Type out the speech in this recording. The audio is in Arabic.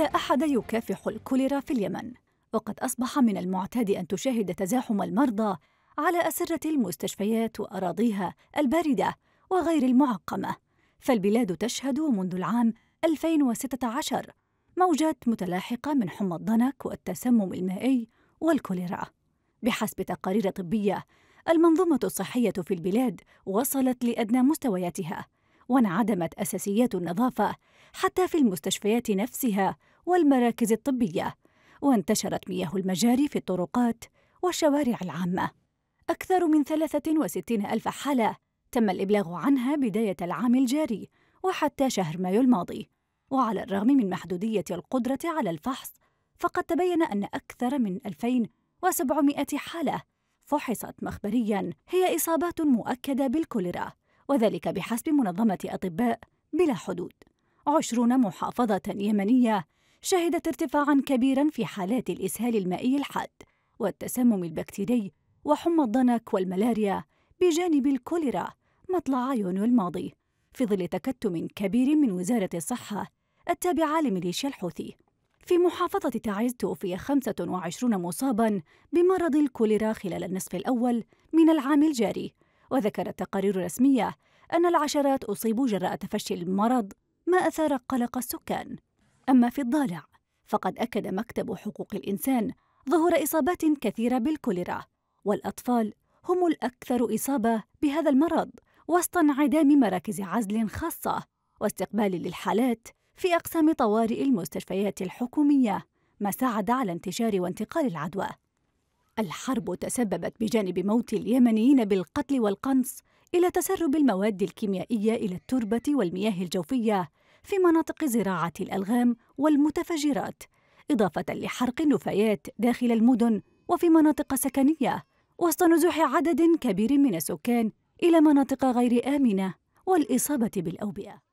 لا أحد يكافح الكوليرا في اليمن وقد أصبح من المعتاد أن تشاهد تزاحم المرضى على أسرة المستشفيات وأراضيها الباردة وغير المعقمة فالبلاد تشهد منذ العام 2016 موجات متلاحقة من حمى الضنك والتسمم المائي والكوليرا بحسب تقارير طبية المنظومة الصحية في البلاد وصلت لأدنى مستوياتها وانعدمت أساسيات النظافة حتى في المستشفيات نفسها والمراكز الطبية وانتشرت مياه المجاري في الطرقات والشوارع العامة أكثر من 63 ألف حالة تم الإبلاغ عنها بداية العام الجاري وحتى شهر مايو الماضي وعلى الرغم من محدودية القدرة على الفحص فقد تبين أن أكثر من 2700 حالة فحصت مخبرياً هي إصابات مؤكدة بالكوليرا وذلك بحسب منظمة أطباء بلا حدود عشرون محافظة يمنية شهدت ارتفاعا كبيرا في حالات الإسهال المائي الحاد والتسمم البكتيري وحمى الضنك والملاريا بجانب الكوليرا مطلع يونيو الماضي في ظل تكتم كبير من وزارة الصحة التابعة لميليشيا الحوثي في محافظة تعز توفي 25 مصابا بمرض الكوليرا خلال النصف الأول من العام الجاري وذكرت تقارير رسمية أن العشرات أصيبوا جراء تفشي المرض ما أثار قلق السكان أما في الضالع فقد أكد مكتب حقوق الإنسان ظهور إصابات كثيرة بالكوليرا والأطفال هم الأكثر إصابة بهذا المرض وسط انعدام مراكز عزل خاصة واستقبال للحالات في أقسام طوارئ المستشفيات الحكومية ما ساعد على انتشار وانتقال العدوى الحرب تسببت بجانب موت اليمنيين بالقتل والقنص إلى تسرب المواد الكيميائية إلى التربة والمياه الجوفية في مناطق زراعة الألغام والمتفجرات، إضافة لحرق النفايات داخل المدن وفي مناطق سكنية، وسط نزوح عدد كبير من السكان إلى مناطق غير آمنة والإصابة بالأوبئة.